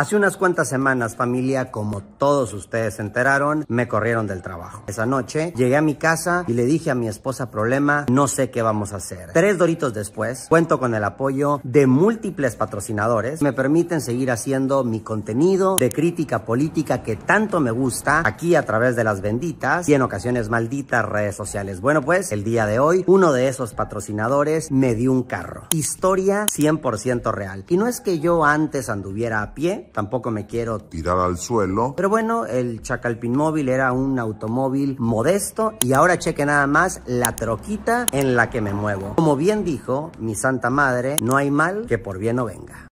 Hace unas cuantas semanas, familia, como todos ustedes se enteraron, me corrieron del trabajo. Esa noche llegué a mi casa y le dije a mi esposa problema, no sé qué vamos a hacer. Tres doritos después, cuento con el apoyo de múltiples patrocinadores, me permiten seguir haciendo mi contenido de crítica política que tanto me gusta aquí a través de las benditas y en ocasiones malditas redes sociales. Bueno, pues el día de hoy, uno de esos patrocinadores me dio un carro. Historia 100% real. Y no es que yo antes anduviera a pie, tampoco me quiero tirar al suelo. Pero bueno, el Chacalpin móvil era un automóvil modesto y ahora cheque nada más la troquita en la que me muevo. Como bien dijo mi santa madre, no hay mal que por bien no venga.